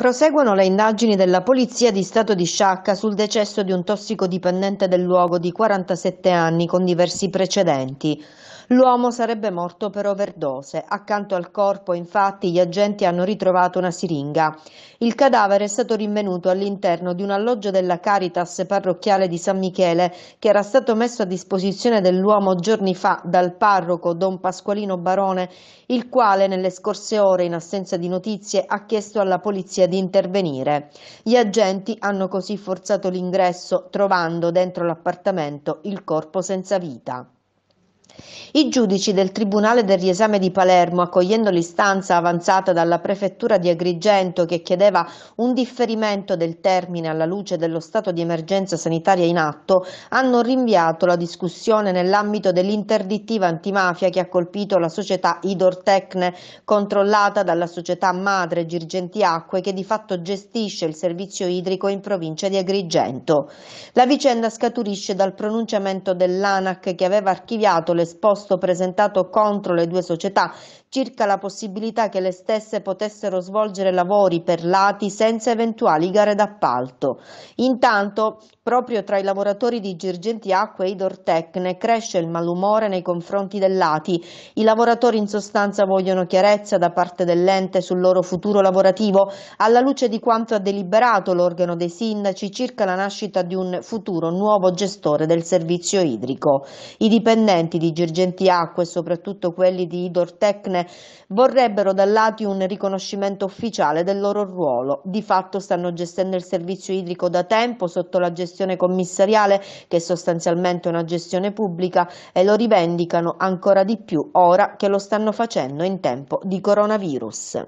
Proseguono le indagini della Polizia di Stato di Sciacca sul decesso di un tossicodipendente del luogo di 47 anni con diversi precedenti. L'uomo sarebbe morto per overdose. Accanto al corpo, infatti, gli agenti hanno ritrovato una siringa. Il cadavere è stato rinvenuto all'interno di un alloggio della Caritas parrocchiale di San Michele, che era stato messo a disposizione dell'uomo giorni fa dal parroco Don Pasqualino Barone, il quale nelle scorse ore, in assenza di notizie, ha chiesto alla Polizia di intervenire. Gli agenti hanno così forzato l'ingresso trovando dentro l'appartamento il corpo senza vita. I giudici del Tribunale del riesame di Palermo, accogliendo l'istanza avanzata dalla prefettura di Agrigento che chiedeva un differimento del termine alla luce dello stato di emergenza sanitaria in atto, hanno rinviato la discussione nell'ambito dell'interdittiva antimafia che ha colpito la società Idortecne, controllata dalla società madre Girgenti Acque, che di fatto gestisce il servizio idrico in provincia di Agrigento. La vicenda scaturisce dal pronunciamento dell'ANAC che aveva archiviato le l'esposto presentato contro le due società circa la possibilità che le stesse potessero svolgere lavori per lati senza eventuali gare d'appalto. Intanto, proprio tra i lavoratori di Girgenti Acque e Idortecne cresce il malumore nei confronti dell'ATI. I lavoratori in sostanza vogliono chiarezza da parte dell'ente sul loro futuro lavorativo alla luce di quanto ha deliberato l'organo dei sindaci circa la nascita di un futuro nuovo gestore del servizio idrico. I dipendenti di di Girgentiacque, soprattutto quelli di Idor Tecne, vorrebbero dall'ATI un riconoscimento ufficiale del loro ruolo. Di fatto stanno gestendo il servizio idrico da tempo sotto la gestione commissariale, che è sostanzialmente una gestione pubblica, e lo rivendicano ancora di più ora che lo stanno facendo in tempo di coronavirus.